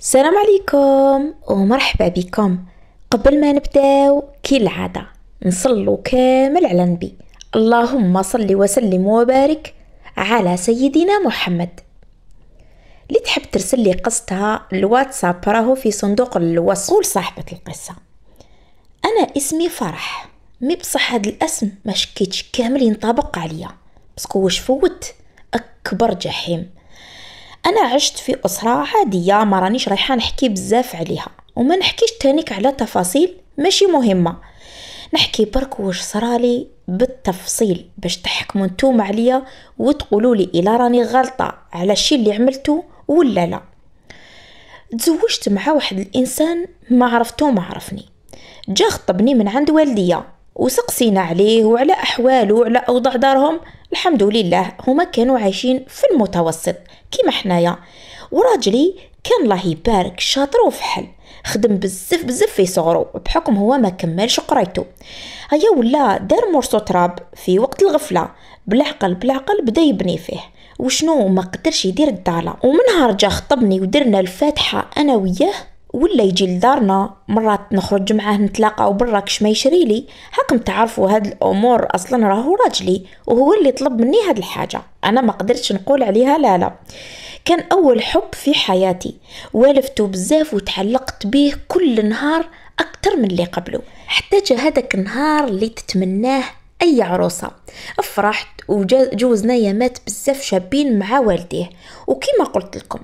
السلام عليكم ومرحبا بكم قبل ما نبداو كالعادة نصلو كامل على النبي اللهم صل وسلم وبارك على سيدنا محمد اللي تحب ترسل لي قصتها الواتساب راهو في صندوق الوصف قول صاحبة القصة أنا اسمي فرح مي بصح هاد الاسم ما شكيتش كامل ينطبق عليا بس واش فوت أكبر جحيم انا عشت في اسره عاديه ما رانيش رايحه نحكي بزاف عليها وما نحكيش تانيك على تفاصيل ماشي مهمه نحكي برك واش صرالي بالتفصيل باش تحكموا نتوما عليا وتقولوا لي الا راني غلطه على الشيء اللي عملته ولا لا تزوجت مع واحد الانسان ما عرفته ما عرفني جا خطبني من عند والديه وسقسينا عليه وعلى أحواله وعلى أوضاع دارهم الحمد لله هما كانوا عايشين في المتوسط كيما حنايا وراجلي كان الله يبارك شاطر وفحل خدم بزاف بزاف في صغرو بحكم هو ما كملش قرايته هيا ولا دار مرسو تراب في وقت الغفله بالعقل بالعقل بدا يبني فيه وشنو ما قدرش يدير الدالة ومن نهار جا خطبني ودرنا الفاتحة أنا وياه ولا يجي لدارنا مرات نخرج معاه نتلاقاو برا كش ما يشري لي هاكم تعرفوا هاد الامور اصلا راهو راجلي وهو اللي طلب مني هاد الحاجه انا ما قدرتش نقول عليها لا لا كان اول حب في حياتي والفتو بزاف وتعلقت به كل نهار اكتر من اللي قبله حتى جا هذاك النهار اللي تتمناه اي عروسه فرحت وجوزنا يامات بزاف شابين مع والديه وكما قلت لكم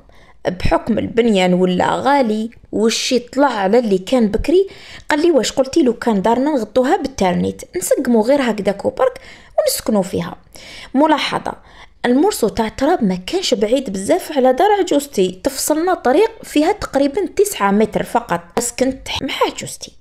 بحكم البنيان ولا غالي والشي طلع على اللي كان بكري قال لي واش قلتي لو كان دارنا نغطوها بالترنيت نسقمو غير هكذا كوبرك ونسكنو فيها ملاحظه المرسو تاع التراب ما كانش بعيد بزاف على دار عجوزتي تفصلنا طريق فيها تقريبا تسعة متر فقط سكنت مع عجوزتي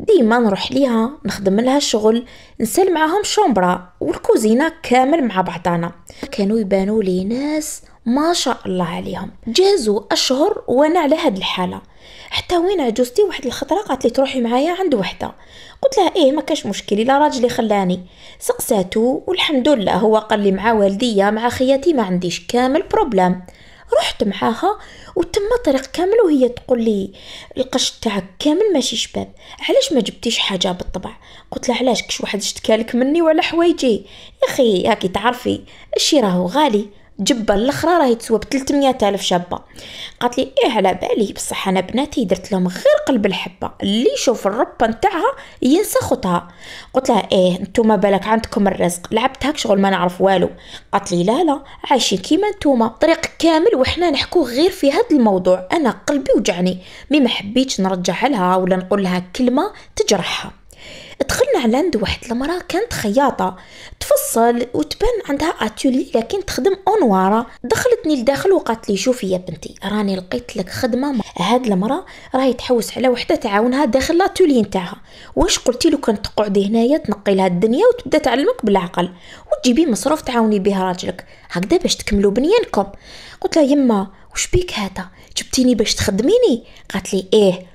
ديما نروح ليها نخدم لها شغل نسال معاهم شومبرا والكوزينه كامل مع بعضانا كانوا يبانوا لي ناس ما شاء الله عليهم جازوا اشهر وانا على هاد الحاله حتى وين عجوزتي واحد الخطره قالت لي تروحي معايا عند وحده قلت لها ايه ما كاش مشكل الا راجلي خلاني سقساتو والحمد لله هو قال لي مع والديا مع خياتي ما عنديش كامل بروبلام رحت معاها وتم طريق كامل وهي تقول لي القش تاعك كامل ماشي شباب علاش ما جبتيش حاجه بالطبع قلت لها علاش كش واحد اشتكالك مني ولا حوايجي يا اخي هاكي تعرفي الشي راهو غالي جبه الاخرى راهي تسوى ب 300000 الف شابه قالت لي ايه على بالي بصح انا بناتي درت لهم غير قلب الحبه اللي يشوف الربه نتاعها ينسى خوتها قلت لها ايه نتوما بالك عندكم الرزق لعبت هاك شغل ما نعرف والو قالت لي لا لا عايشين كيما نتوما طريق كامل وحنا نحكو غير في هذا الموضوع انا قلبي وجعني مي ما حبيتش نرجع لها ولا نقول لها كلمه تجرحها دخلنا على عند واحد المراه كانت خياطه تفصل وتبان عندها اتولي لكن تخدم اونوارا دخلتني لداخل وقالت لي شوفي يا بنتي راني لقيت لك خدمه هاد المراه راهي تحوس على وحده تعاونها داخل لاتولي نتاعها واش قلتي لو كان تقعدي هنايا تنقي لها الدنيا وتبدا تعلمك بالعقل وتجيبي مصروف تعاوني بها راجلك هكذا باش تكملوا بنيانكم قلت لها يما وش بيك هذا جبتيني باش تخدميني قالت لي ايه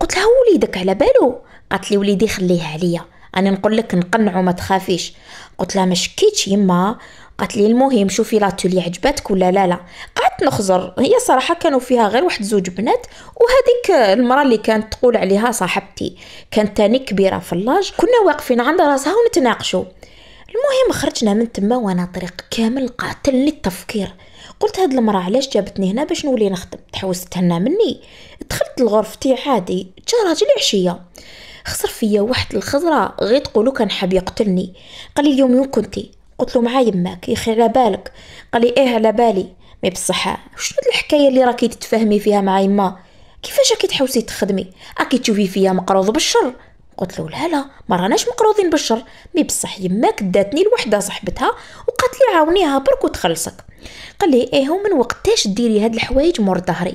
قلت لها وليدك على بالو قالت لي وليدي خليه عليا انا نقول لك نقنعو ما تخافيش قلت لها ما شكيتش يما قالت لي المهم شوفي لاتولي عجبتك ولا لا لا قعدت نخزر هي صراحه كانوا فيها غير واحد زوج بنات وهذيك المراه اللي كانت تقول عليها صاحبتي كانت تاني كبيره في اللاج كنا واقفين عند راسها ونتناقشوا المهم خرجنا من تما وانا طريق كامل قاتلني التفكير قلت هاد المراه علاش جابتني هنا باش نولي نخدم تحوس تهنا مني دخلت لغرفتي عادي جا راجلي عشيه خسر فيا واحد الخضرة غير تقولو كان حاب يقتلني قال لي اليوم وين كنتي قلت له مع يماك يخي على بالك قال لي ايه على بالي مي بصح شنو الحكايه اللي راكي تتفاهمي فيها مع يما كيفاش راكي تحوسي تخدمي راكي تشوفي فيا مقروض بالشر قلت له لا لا ما راناش مقروضين بالشر مي بصح يماك داتني لوحده صاحبتها وقالت لي عاونيها برك وتخلصك قال لي ايه ومن وقتاش ديري هاد الحوايج مور ظهري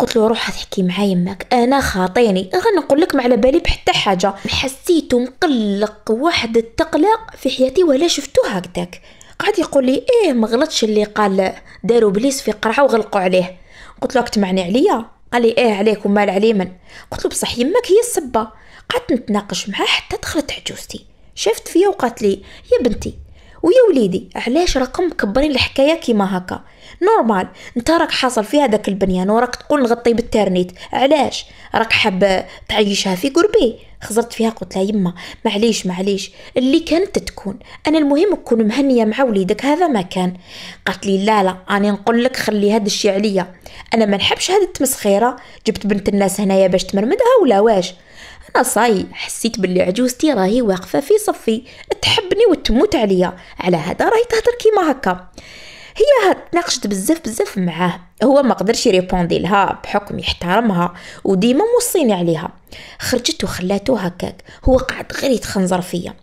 قلت له روح تحكي مع يماك انا خاطيني غنقول لك ما على بالي بحتى حاجه حسيت مقلق واحد التقلق في حياتي ولا شفتو هكذاك قعد يقول لي ايه ما غلطش اللي قال داروا بليس في قرعه وغلقوا عليه قلت له تمعني عليا قال لي ايه عليك ومال علي من قلت له بصح يماك هي السبه قعدت نتناقش معاه حتى دخلت عجوزتي شافت فيا وقالت لي يا بنتي ويا وليدي علاش راكم مكبرين الحكايه كيما هكا نورمال انت راك حاصل في هذاك البنيان وراك تقول نغطي بالترنيت علاش راك حاب تعيشها في قربي خزرت فيها قلت لها يما معليش معليش اللي كانت تكون انا المهم نكون مهنيه مع وليدك هذا ما كان قالت لي لا لا انا نقول لك خلي هاد الشي عليا انا ما نحبش هاد التمسخيره جبت بنت الناس هنايا باش تمرمدها ولا واش انا صاي حسيت باللي عجوزتي راهي واقفه في صفي تحبني وتموت عليا على هذا راهي تهدر كيما هكا هي تناقشت بزاف بزاف معاه هو ما قدرش يريبوندي لها بحكم يحترمها وديما موصيني عليها خرجت وخلاته هكاك هو قعد غير يتخنزر فيا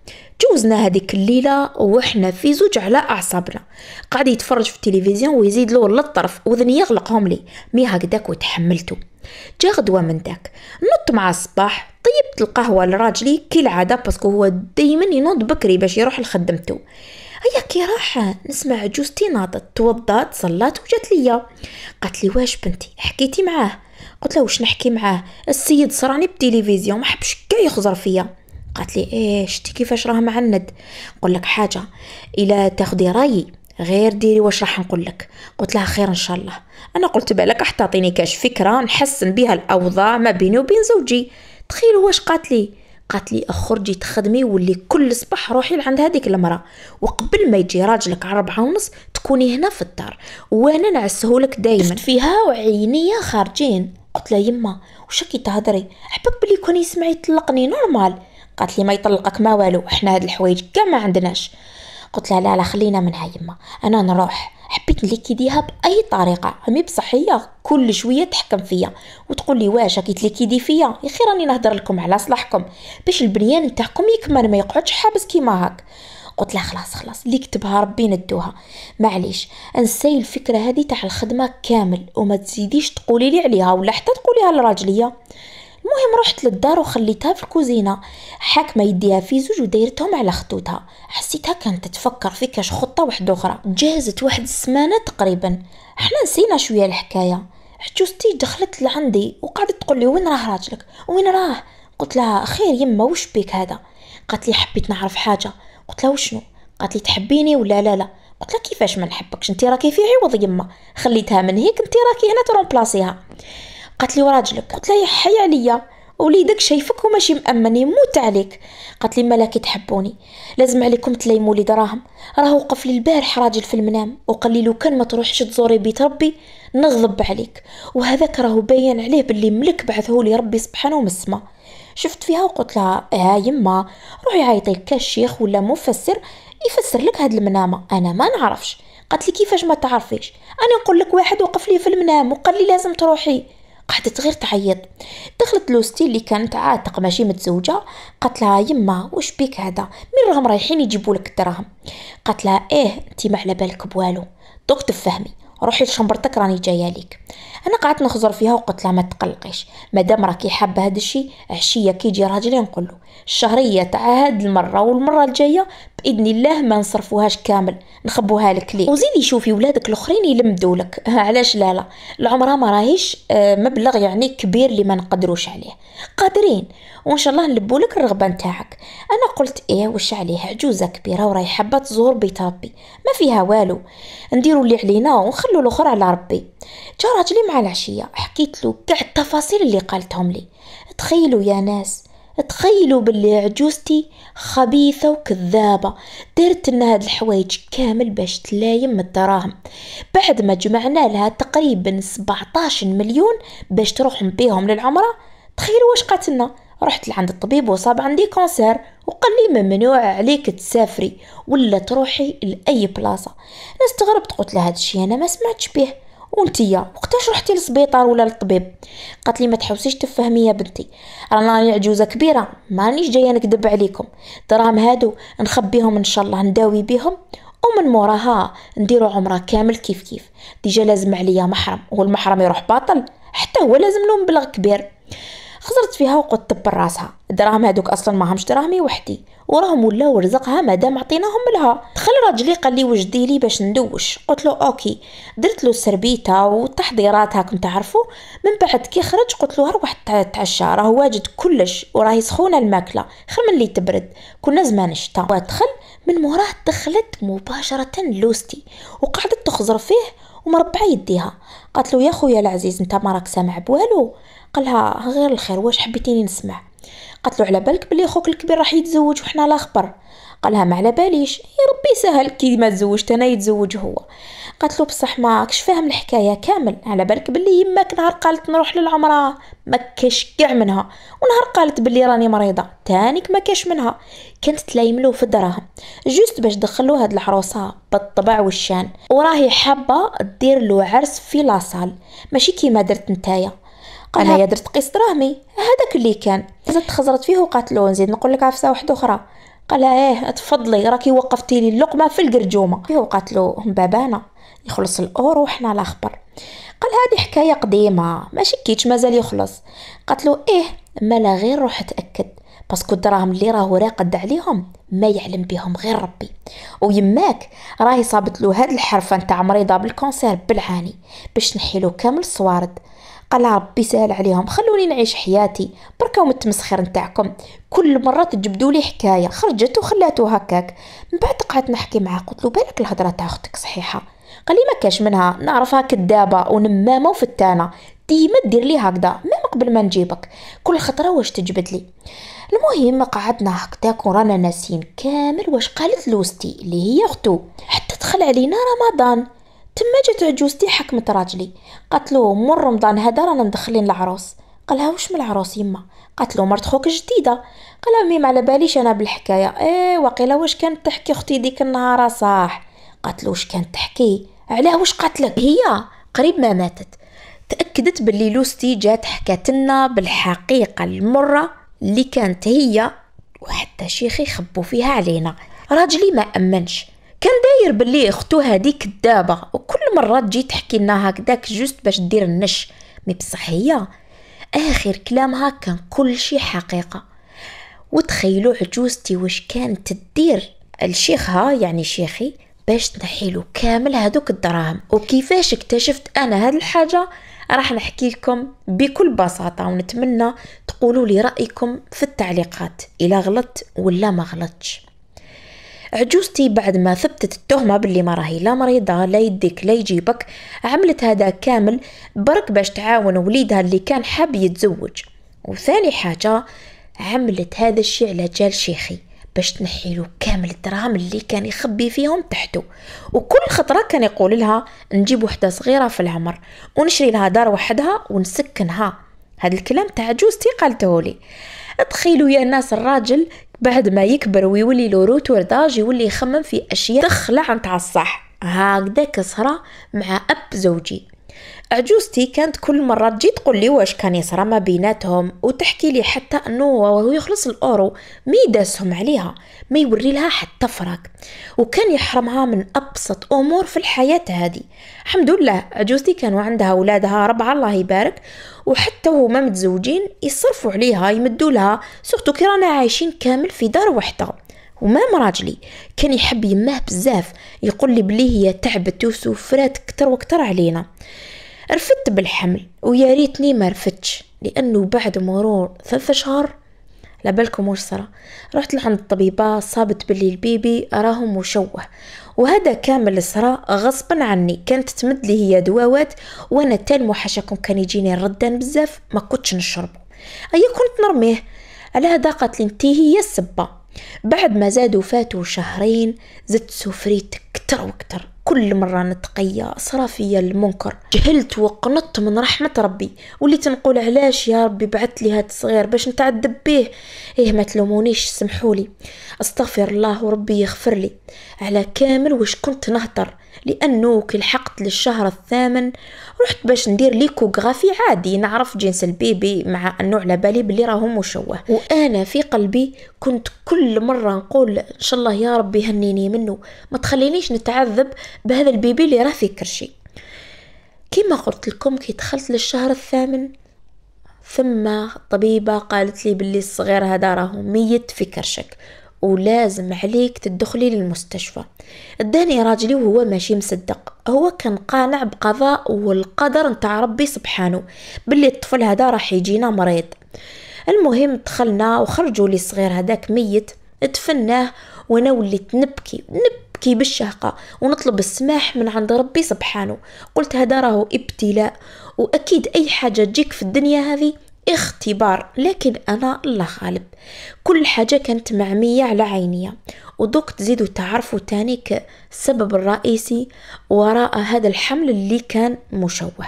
جوزنا هذيك الليله وحنا في زوج على اعصابنا قعد يتفرج في التلفزيون ويزيد له للطرف وذني يغلقهم لي مي هكداك وتحملته جا غدوه من داك نط مع الصباح طيبت القهوه لراجلي كالعاده باسكو هو دائما ينوض بكري باش يروح لخدمته هيا كي راح نسمع جوزتي ناضت توضات صلات وجات ليا قالت لي واش بنتي حكيتي معاه قلت له واش نحكي معاه السيد صراني بالتلفزيون ما حبش كاع يخزر فيا قالت لي ايه شتي كيفاش راه معند نقول لك حاجه الا تاخدي رايي غير ديري واش راح نقول لك قلت لها خير ان شاء الله انا قلت بالك راح تعطيني كاش فكره نحسن بها الاوضاع ما بيني وبين زوجي تخيل واش قالت لي قالت لي اخرجي تخدمي ولي كل صباح روحي لعند هذيك المراه وقبل ما يجي راجلك على ربعة ونص تكوني هنا في الدار وانا نعسهولك دايما فيها وعينيا خارجين قلت لها يما واش كي تهضري حبك بلي كون يسمع يطلقني نورمال قالت لي ما يطلقك ما والو احنا هاد الحوايج كاع ما عندناش قلت لها لا لا خلينا منها يما انا نروح حبيت نليكيديها باي طريقه عمي بصحيه كل شويه تحكم فيا وتقول لي واش راكي تليكيدي فيا يا خي راني نهضر لكم على صلاحكم باش البنيان نتاعكم يكمل ما يقعدش حابس كيما هاك قلت لها خلاص خلاص اللي كتبها ربي ندوها معليش انساي الفكره هذه تاع الخدمه كامل وما تزيديش تقولي لي عليها ولا حتى تقوليها لراجليه المهم رحت للدار وخليتها في الكوزينه حاكمه يديها في زوج ودايرتهم على خطوتها حسيتها كانت تفكر في كاش خطه واحده اخرى جهزت واحد السمانه تقريبا حنا نسينا شويه الحكايه ستي دخلت لعندي وقعدت تقول لي وين راه راجلك وين راه قلت لها خير يما وش بيك هذا قالت لي حبيت نعرف حاجه قلت لها وشنو قالت لي تحبيني ولا لا لا قلت لها كيفاش ما نحبكش انت راكي في عوض يما خليتها من هيك انت راكي هنا ترومبلاسيها قالت لي وراجلك قلت لها يحي عليا وليدك شايفك وماشي مامن يموت عليك قالت لي ملاكي تحبوني لازم عليكم تليموا لي دراهم راه وقف لي البارح راجل في المنام وقال لي لو كان ما تروحش تزوري بيت ربي نغضب عليك وهذاك راهو باين عليه باللي ملك بعثه لي ربي سبحانه من السما شفت فيها وقلت لها ها آه، يما روحي عيطي لك ولا مفسر يفسر لك هاد المنامه انا ما نعرفش قالت لي كيفاش ما تعرفيش انا نقول لك واحد وقف لي في المنام وقال لي لازم تروحي قعدت غير تعيط دخلت لوستي اللي كانت عاتق ماشي متزوجه قالت لها يما واش بيك هذا من راهم رايحين يجيبوا لك الدراهم قالت لها ايه انت ما على بالك بوالو دوك تفهمي روحي لشمبرتك راني جايه ليك انا قعدت نخزر فيها وقلت لها ما تقلقيش مادام راكي حابه هذا الشيء عشيه كيجي راجلي نقول له الشهريه تاع هاد المره والمره الجايه باذن الله ما نصرفوهاش كامل نخبوها لك ليه وزيني شوفي ولادك الاخرين يلمدوا لك علاش لا لا العمره ما راهيش آه، مبلغ يعني كبير اللي ما نقدروش عليه قادرين وان شاء الله نلبو لك الرغبه نتاعك انا قلت ايه وش عليه عجوزه كبيره وراي حابه تزور بيت ربي ما فيها والو نديروا اللي علينا ونخلو الاخر على ربي جا راجلي مع العشيه حكيت له كاع التفاصيل اللي قالتهم لي تخيلوا يا ناس تخيلوا باللي عجوزتي خبيثة وكذابة دارت لنا هاد الحوايج كامل باش تلايم الدراهم بعد ما جمعنا لها تقريبا 17 مليون باش تروح بيهم للعمرة تخيلوا واش قاتلنا رحت لعند الطبيب وصاب عندي كونسير وقال لي ممنوع عليك تسافري ولا تروحي لاي بلاصه انا استغربت قلت لها هذا الشيء انا ما سمعتش به يا وقتاش رحتي للسبيطار ولا للطبيب قالت لي ما تحوسيش تفهمي يا بنتي راني عجوزه كبيره مانيش جايه نكذب عليكم دراهم هادو نخبيهم ان شاء الله نداوي بهم ومن موراها نديرو عمره كامل كيف كيف ديجا لازم عليا محرم والمحرم يروح باطل حتى هو لازم له مبلغ كبير خزرت فيها وقعدت تدبر راسها الدراهم هادوك اصلا ماهمش دراهمي وحدي وراهم ولاو رزقها مادام عطيناهم لها دخل راجلي قال لي وجدي لي باش ندوش قلت له اوكي درت له السربيته والتحضيرات هاكم تعرفوا من بعد كي خرج قلت له روح تعشى راه واجد كلش وراهي سخونه الماكله خير من اللي تبرد كنا زمان شتا ودخل من موراه دخلت مباشره لوستي وقعدت تخزر فيه ومربعه يديها قالت له يا خويا العزيز انت ما راك سامع بوالو قالها غير الخير واش حبيتيني نسمع قالت له على بالك بلي خوك الكبير راح يتزوج وحنا لا خبر قالها ما على باليش يا ربي سهل كي ما تزوجت انا يتزوج هو قالت له بصح ما فاهم الحكايه كامل على بالك بلي يماك نهار قالت نروح للعمره ما كاش كاع منها ونهار قالت بلي راني مريضه تانيك ما كاش منها كانت تلايملو في الدراهم جوست باش دخلوا هاد العروسه بالطبع والشان وراهي حابه دير له عرس في لاصال ماشي كيما درت نتايا قال هي درت قسط دراهمي هذاك اللي كان زدت خزرت فيه وقاتلو نزيد نقول لك عفسه واحده اخرى قال ايه تفضلي راكي وقفتي لي اللقمه في القرجومه وقالت له بابانا يخلص الاورو وحنا لا خبر قال هذه حكايه قديمه ماشي كيتش مازال يخلص قاتلو ايه مالا غير روح تاكد باسكو الدراهم اللي راهو راقد عليهم ما يعلم بهم غير ربي ويماك راهي صابت له هاد الحرفه نتاع مريضه بالكونسير بالعاني باش نحيلو كامل الصوارد قال ربي سهل عليهم خلوني نعيش حياتي بركا من التمسخير نتاعكم كل مره تجبدوا لي حكايه خرجت وخلاتو هكاك من بعد قعدت نحكي معاه قلت له بالك الهضره تاع اختك صحيحه قال لي ما كاش منها نعرفها كدابه ونمامه وفتانه ديما دير لي هكذا ما قبل ما نجيبك كل خطره واش تجبد لي المهم قعدنا هكذاك ورانا ناسين كامل واش قالت لوستي اللي هي اختو حتى دخل علينا رمضان تما جات عجوزتي حكمت راجلي له مر رمضان هذا رانا مدخلين العروس قالها واش من العروس يما قالت له مرت خوك جديده قالها ميم على باليش انا بالحكايه ايه وقيله واش كانت تحكي اختي ديك النهار صح قالت له واش كانت تحكي علاه واش قاتلك هي قريب ما ماتت تاكدت باللي لوستي جات حكات لنا بالحقيقه المره اللي كانت هي وحتى شيخي خبوا فيها علينا راجلي ما امنش كان داير باللي اختو هادي كدابه وكل مره تجي تحكي لنا هكداك جوست باش دير النش مي بصح هي اخر كلامها كان كل شي حقيقه وتخيلوا عجوزتي واش كانت تدير لشيخها يعني شيخي باش تنحيلو كامل هادوك الدراهم وكيفاش اكتشفت انا هاد الحاجه راح نحكي لكم بكل بساطه ونتمنى تقولوا لي رايكم في التعليقات الى غلطت ولا ما غلطش عجوزتي بعد ما ثبتت التهمة باللي ما راهي لا مريضة لا يديك لا يجيبك عملت هذا كامل برك باش تعاون وليدها اللي كان حاب يتزوج وثاني حاجة عملت هذا الشيء على جال شيخي باش تنحي له كامل الدراهم اللي كان يخبي فيهم تحته وكل خطره كان يقول لها نجيب وحده صغيره في العمر ونشري لها دار وحدها ونسكنها هذا الكلام تاع جوزتي قالته لي تخيلوا يا ناس الراجل بعد ما يكبر ويولي له روتورداج يولي يخمم في اشياء تخلع نتاع الصح هكذا كسره مع اب زوجي عجوزتي كانت كل مرة تجي تقول لي واش كان يصرى ما بيناتهم وتحكي لي حتى انه وهو يخلص الاورو ما يداسهم عليها ما يوري لها حتى فراك وكان يحرمها من ابسط امور في الحياة هذه الحمد لله عجوزتي كانوا عندها ولادها ربع الله يبارك وحتى هما متزوجين يصرفوا عليها يمدوا لها سورتو كي رانا عايشين كامل في دار وحده ومام راجلي كان يحب يماه بزاف يقول لي بلي هي تعبت وسفرات كتر وكتر علينا رفدت بالحمل ويا ريتني ما رفتش لانه بعد مرور ثلاثة شهر لابالكم واش صرا رحت لعند الطبيبه صابت بلي البيبي راه مشوه وهذا كامل صرا غصبا عني كانت تمد لي هي دواوات وانا تال محاشاكم كان يجيني ردان بزاف ما كنتش نشرب ايا كنت نرميه على هذا قالت لي هي السبه بعد ما زادوا فاتوا شهرين زدت سفريتك كتر وكتر كل مرة نتقيا صرا فيا المنكر جهلت وقنطت من رحمة ربي وليت نقول علاش يا ربي بعث لي هاد الصغير باش نتعذب بيه ايه ما تلومونيش سمحولي استغفر الله وربي يغفر لي على كامل واش كنت نهطر لأنه كي لحقت للشهر الثامن رحت باش ندير ليكوغرافي عادي نعرف جنس البيبي مع أنه على بالي بلي راه مشوه وأنا في قلبي كنت كل مرة نقول إن شاء الله يا ربي هنيني منه ما تخلينيش نتعذب بهذا البيبي اللي راه في كرشي كما قلت لكم كي دخلت للشهر الثامن ثم طبيبة قالت لي بلي الصغير هذا راه ميت في كرشك ولازم عليك تدخلي للمستشفى اداني راجلي وهو ماشي مصدق هو كان قانع بقضاء والقدر نتاع ربي سبحانه باللي الطفل هذا راح يجينا مريض المهم دخلنا وخرجوا لي صغير هذاك ميت دفناه وانا وليت نبكي نبكي بالشهقة ونطلب السماح من عند ربي سبحانه قلت هذا راهو ابتلاء واكيد اي حاجة تجيك في الدنيا هذه اختبار لكن انا الله غالب كل حاجه كانت معميه على عينيا ودوك تزيدوا تعرفوا تاني السبب الرئيسي وراء هذا الحمل اللي كان مشوه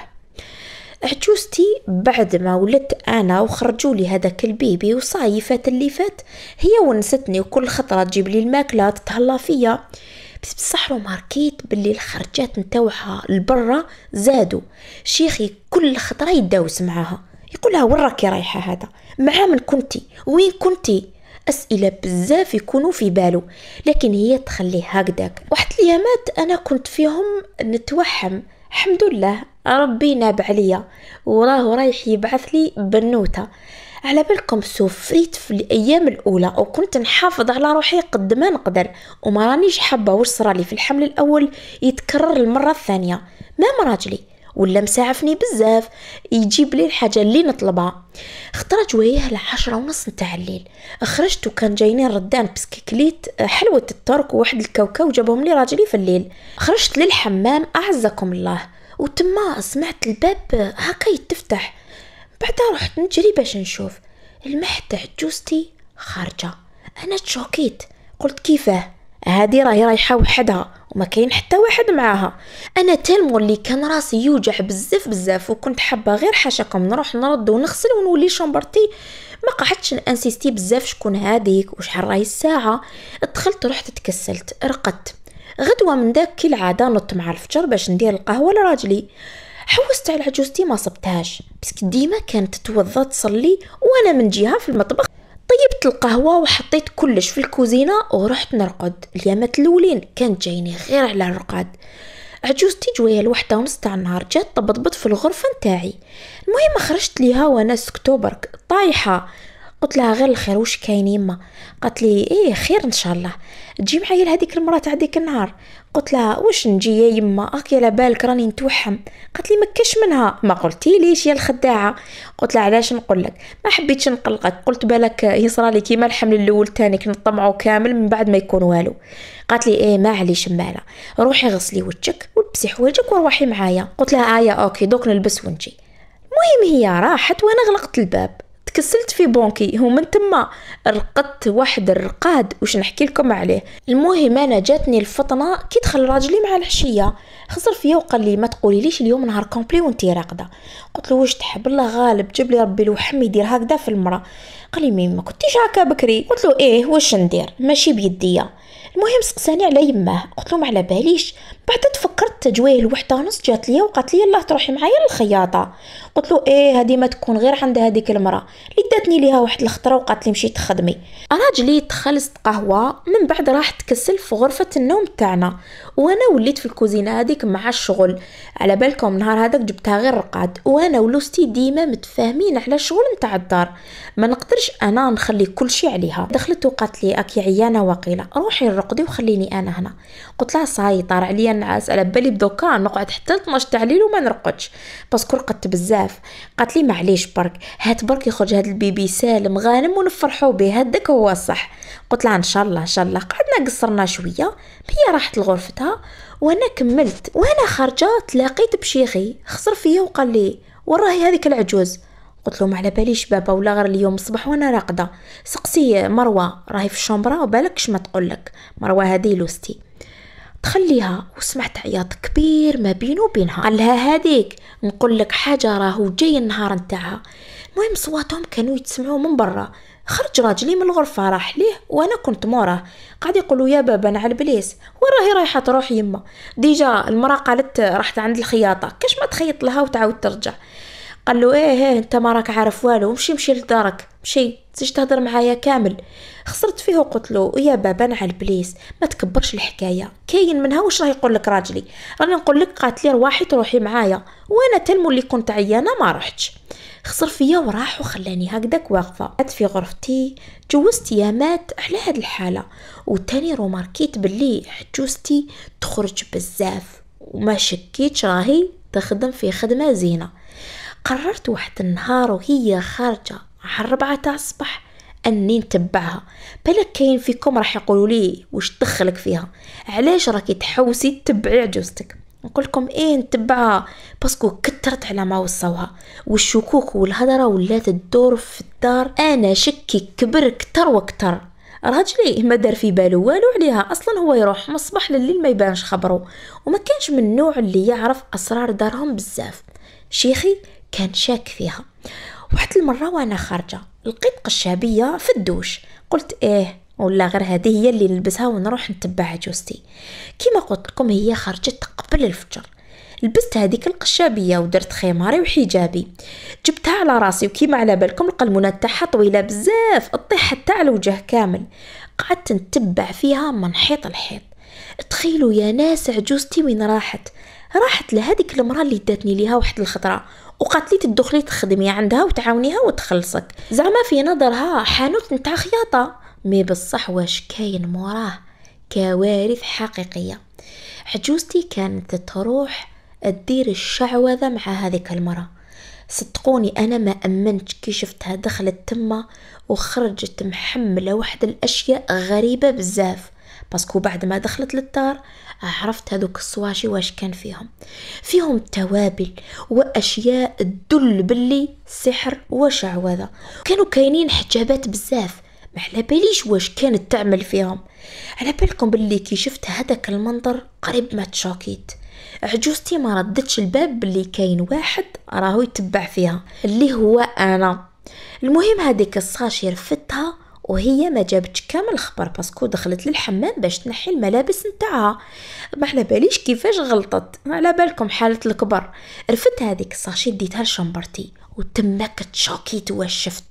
عجوزتي بعد ما ولدت انا وخرجوا لي هذاك البيبي وصاي فات اللي فات هي ونستني وكل خطره تجيب لي الماكله تتهلا فيا بس بصح ماركيت باللي الخرجات نتاوعها لبرا زادوا شيخي كل خطره يداوس معاها يقول لها وين راكي رايحه هذا مع من كنتي وين كنتي اسئله بزاف يكونوا في بالو لكن هي تخليه هكذاك واحد الايامات انا كنت فيهم نتوهم الحمد لله ربي ناب عليا وراه رايح يبعث لي بنوته على بالكم سوفريت في الايام الاولى وكنت نحافظ على روحي قد ما نقدر وما رانيش حابه واش صرالي في الحمل الاول يتكرر المره الثانيه ما راجلي ولا مساعفني بزاف يجيب لي الحاجه اللي نطلبها خطرات وياه العشرة ونص نتاع الليل خرجت وكان جايني ردان بسكيكليت حلوه الترك وواحد الكاوكاو جابهم لي راجلي في الليل خرجت للحمام اعزكم الله وتما سمعت الباب هكا يتفتح بعدها رحت نجري باش نشوف المحتة جوستي خارجه انا تشوكيت قلت كيفاه هادي راهي رايحه وحدها وما كاين حتى واحد معاها انا تالمو اللي كان راسي يوجع بزاف بزاف وكنت حابه غير حاشاكم نروح نرد ونغسل ونولي شومبرتي ما قعدتش نانسيستي بزاف شكون هاديك وشحال راهي الساعه دخلت رحت تكسلت رقدت غدوه من داك كالعاده نط مع الفجر باش ندير القهوه لراجلي حوست على عجوزتي ما صبتهاش بس ديما كانت توضى تصلي وانا من جهه في المطبخ طيبت القهوة وحطيت كلش في الكوزينة ورحت نرقد اليامات الأولين كانت جايني غير على الرقاد عجوزتي جوية الوحدة ونص تاع النهار جات طبطبت في الغرفة نتاعي المهم خرجت ليها وانا سكتوبرك برك طايحة قلت لها غير الخير واش كاين يما قالت لي ايه خير ان شاء الله تجي معايا لهذيك المراه تاع ديك النهار قلت لها واش نجي يا يما اك على بالك راني نتوحم قالت لي ما كاش منها ما قلتي ليش يا الخداعه قلت لها علاش نقول لك ما حبيتش نقلقك قلت بالك يصرى لي كيما الحمل الاول تاني كنطمعو كامل من بعد ما يكون والو قالت لي ايه معليش مالا روحي غسلي وجهك ولبسي حوايجك وروحي معايا قلت لها ايا آه اوكي دوك نلبس ونجي المهم هي راحت وانا غلقت الباب تكسلت في بونكي ومن تما رقدت واحد الرقاد واش نحكي لكم عليه المهم انا جاتني الفطنه كي دخل راجلي مع العشيه خسر فيا وقال لي ما تقولي ليش اليوم نهار كومبلي وانتي راقده قلت له واش تحب الله غالب جيب لي ربي الوحم يدير هكذا في المراه قال لي ما كنتيش هكا بكري قلت له ايه واش ندير ماشي بيديا المهم سقساني على يماه قلت لهم على باليش بعد تفكرت تجويه الوحده ونص جات ليا وقالت لي الله تروحي معايا للخياطه قلت له ايه هذه ما تكون غير عند هذيك المراه اللي داتني ليها واحد الخطره وقالت لي مشي تخدمي راجلي تخلصت قهوه من بعد راح تكسل في غرفه النوم تاعنا وانا وليت في الكوزينه هذيك مع الشغل على بالكم نهار هذاك جبتها غير رقاد وانا ولوستي ديما متفاهمين على الشغل نتاع الدار ما نقدرش انا نخلي كل شيء عليها دخلت وقالت لي اكي عيانه واقيله روحي الرق رقدي وخليني انا هنا قلت لها صاي طار عليا النعاس على بالي بدوكا نقعد حتى 12 تاع الليل وما نرقدش باسكو رقدت بزاف قالت لي معليش برك هات برك يخرج هاد البيبي سالم غانم ونفرحوا به هذاك هو الصح قلت لها ان شاء الله ان شاء الله قعدنا قصرنا شويه هي راحت لغرفتها وانا كملت وانا خارجه تلاقيت بشيخي خسر فيا وقال لي وراهي هذيك العجوز قلت لهم على باليش بابا ولا غير اليوم الصباح وانا راقده سقسي مروه راهي في الشومبرا بالك ما تقولك مروه هذه لوستي تخليها وسمعت عياط كبير ما بينه وبينها قال لها هذيك نقول لك حاجه راهو جاي النهار نتاعها المهم صواتهم كانوا يتسمعوا من برا خرج راجلي من الغرفة راح ليه وأنا كنت موراه قاعد يقولوا يا بابا على البليس وراهي رايحة تروح يما ديجا المرأة قالت رحت عند الخياطة كاش ما تخيط لها وتعاود ترجع قال له ايه ايه انت ما راك عارف والو مشي مشي لدارك مشي تجي تهضر معايا كامل خسرت فيه وقلت له يا بابا انا على البليس ما تكبرش الحكايه كاين منها واش راه يقول لك راجلي راني نقول لك قاتلي رواحي تروحي معايا وانا تلمو اللي كنت عيانه ما رحتش خسر فيا وراح وخلاني هكذاك واقفه قعدت في غرفتي جوزت يامات على هاد الحاله وتاني روماركيت بلي حجوزتي تخرج بزاف وما شكيتش راهي تخدم في خدمه زينه قررت واحد النهار وهي خارجة على الربعة تاع الصباح اني نتبعها بالك كاين فيكم راح يقولوا لي واش دخلك فيها علاش راكي تحوسي تتبعي عجوزتك نقول لكم ايه نتبعها باسكو كثرت على ما وصوها والشكوك والهضره ولات تدور في الدار انا شكي كبر كتر وكتر راجلي ما دار في بالو والو عليها اصلا هو يروح من الصباح لليل ما يبانش خبرو وما كانش من النوع اللي يعرف اسرار دارهم بزاف شيخي كان شاك فيها واحد المره وانا خارجه لقيت قشابيه في الدوش قلت ايه ولا غير هذه هي اللي نلبسها ونروح نتبع جوستي كيما قلت لكم هي خرجت قبل الفجر لبست هذيك القشابيه ودرت خماري وحجابي جبتها على راسي وكيما على بالكم القلمونه تاعها طويله بزاف طيح حتى على الوجه كامل قعدت نتبع فيها من حيط لحيط تخيلوا يا ناس عجوزتي وين راحت راحت لهذيك المراه اللي داتني ليها واحد الخطره وقالت لي تدخلي تخدمي عندها وتعاونيها وتخلصك زعما في نظرها حانوت نتاع خياطه مي بصح واش كاين موراه كوارث حقيقيه عجوزتي كانت تروح تدير الشعوذه مع هذيك المراه صدقوني انا ما امنتش كي شفتها دخلت تما وخرجت محمله واحد الاشياء غريبه بزاف باسكو بعد ما دخلت للدار عرفت هذوك الصواشي واش كان فيهم فيهم توابل واشياء تدل باللي سحر وشعوذه كانوا كاينين حجابات بزاف ما على باليش واش كانت تعمل فيهم على بالكم باللي كي شفت هذاك المنظر قريب ما تشوكيت عجوزتي ما ردتش الباب باللي كاين واحد راهو يتبع فيها اللي هو انا المهم هذيك الصاشي رفتها وهي ما جابتش كامل الخبر باسكو دخلت للحمام باش تنحي الملابس نتاعها ما على باليش كيفاش غلطت على بالكم حاله الكبر رفدت هذيك الساشي ديتها لشمبرتي وتماك تشوكيت واش شفت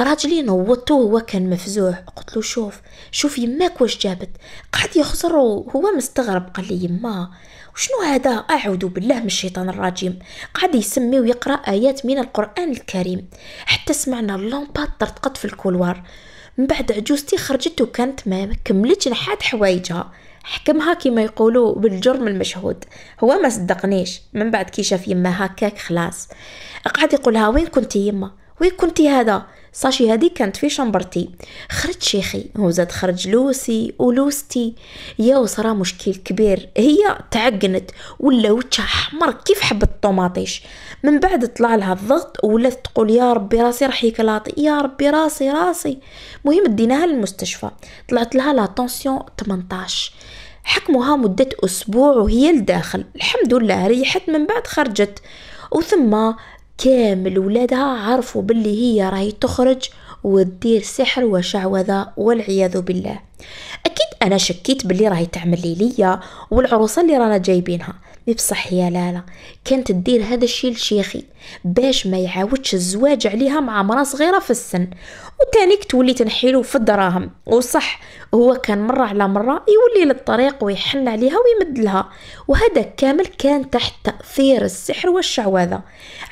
راجلي نوضته هو كان مفزوع قلت له شوف شوف يماك واش جابت قعد يخزر وهو مستغرب قال لي يما وشنو هذا اعوذ بالله من الشيطان الرجيم قعد يسمي ويقرا ايات من القران الكريم حتى سمعنا اللومبا طرطقت في الكولوار من بعد عجوزتي خرجت وكانت ما كملتش نحات حوايجها حكمها كما يقولوا بالجرم المشهود هو ما صدقنيش من بعد كي شاف يما هكاك خلاص قعد يقولها وين كنتي يما وين كنتي هذا صاشي هذه كانت في شمبرتي خرج شيخي هو زاد خرج لوسي ولوستي يا وصرا مشكل كبير هي تعقنت ولا وجهها حمر كيف حبة الطوماطيش من بعد طلع لها الضغط ولات تقول يا ربي راسي راح يكلاطي يا ربي راسي راسي مهم ديناها للمستشفى طلعت لها لا طونسيون 18 حكموها مدة أسبوع وهي لداخل الحمد لله ريحت من بعد خرجت وثم كامل ولادها عرفوا باللي هي راهي تخرج وتدير سحر وشعوذة والعياذ بالله أكيد أنا شكيت باللي راهي تعمل لي ليا والعروسة اللي رانا جايبينها بصح يا لالا كانت تدير هذا الشيء لشيخي باش ما يعاودش الزواج عليها مع مرا صغيره في السن وتانيك تولي تنحيلو في الدراهم وصح هو كان مره على مره يولي للطريق ويحن عليها ويمد لها وهذا كامل كان تحت تاثير السحر والشعوذه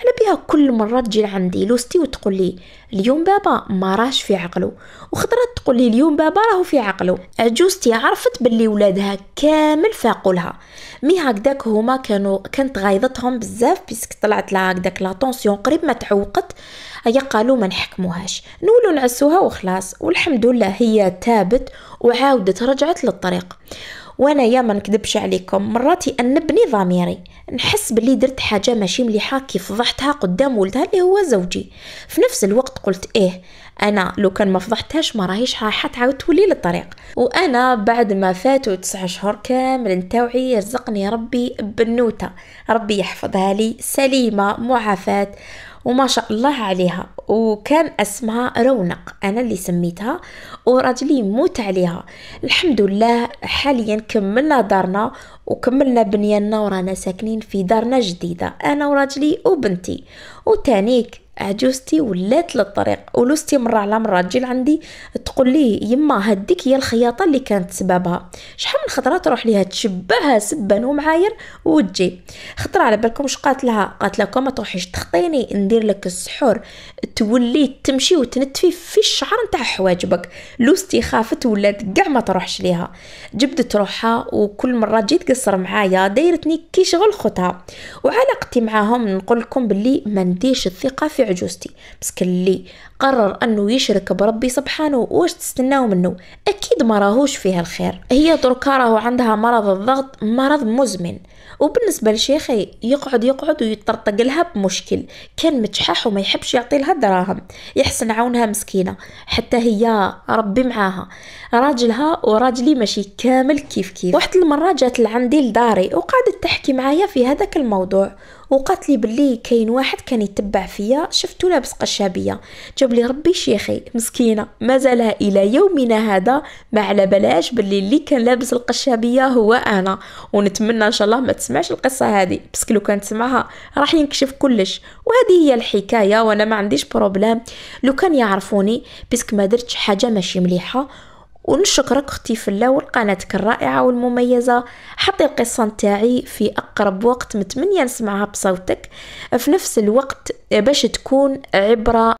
على بها كل مره تجي لعندي لوستي وتقول لي اليوم بابا ما راش في عقله وخضرات تقول لي اليوم بابا راهو في عقله عجوزتي عرفت باللي ولادها كامل فاقولها مي هكذاك هما كانوا كانت غايضتهم فرحتهم بزاف بيسك طلعت لها هكداك لا طونسيون قريب ما تعوقت هيا قالوا ما نحكموهاش نولو نعسوها وخلاص والحمد لله هي تابت وعاودت رجعت للطريق وانا يا ما نكذبش عليكم مرات يأنبني ضميري نحس بلي درت حاجه ماشي مليحه كي فضحتها قدام ولدها اللي هو زوجي في نفس الوقت قلت ايه انا لو كان ما فضحتهاش ما راهيش رايحه تعاود تولي للطريق وانا بعد ما فاتوا تسع شهور كامل نتاوعي رزقني ربي بنوته ربي يحفظها لي سليمه معافاه وما شاء الله عليها وكان اسمها رونق انا اللي سميتها وراجلي موت عليها الحمد لله حاليا كملنا دارنا وكملنا بنياننا ورانا ساكنين في دارنا جديده انا وراجلي وبنتي وتانيك عجوزتي ولات للطريق ولوستي مره على مره تجي لعندي تقول لي يما هديك هي الخياطه اللي كانت سببها شحال من خطره تروح ليها تشبهها سبا ومعاير وتجي خطره على بالكم واش قالت لها قالت لكم ما تروحيش تخطيني ندير لك السحور تولي تمشي وتنتفي في الشعر نتاع حواجبك لوستي خافت ولات كاع ما تروحش ليها جبدت روحها وكل مره جيت تقصر معايا دايرتني كي شغل خوتها وعلاقتي معاهم نقول لكم باللي ما نديش الثقه في عجوزتي بس كلي قرر انه يشرك بربي سبحانه واش تستناو منه اكيد ما راهوش فيها الخير هي دركا راهو عندها مرض الضغط مرض مزمن وبالنسبه لشيخي يقعد يقعد ويطرطق لها بمشكل كان متشحح وما يحبش يعطي لها دراهم يحسن عونها مسكينه حتى هي ربي معاها راجلها وراجلي ماشي كامل كيف كيف واحد المره جات لعندي لداري وقعدت تحكي معايا في هذاك الموضوع وقالت لي بلي كاين واحد كان يتبع فيا شفتو لابس قشابيه جاب لي ربي شيخي مسكينه مازال الى يومنا هذا ما على بلاش بلي اللي كان لابس القشابيه هو انا ونتمنى ان شاء الله ما تسمعش القصه هذه بس لو كان تسمعها راح ينكشف كلش وهذه هي الحكايه وانا ما عنديش بروبلام لو كان يعرفوني بسك ما درتش حاجه ماشي مليحه ونشكرك اختي في الله قناتك الرائعه والمميزه حطي القصه نتاعي في اقرب وقت متمنيه نسمعها بصوتك في نفس الوقت باش تكون عبره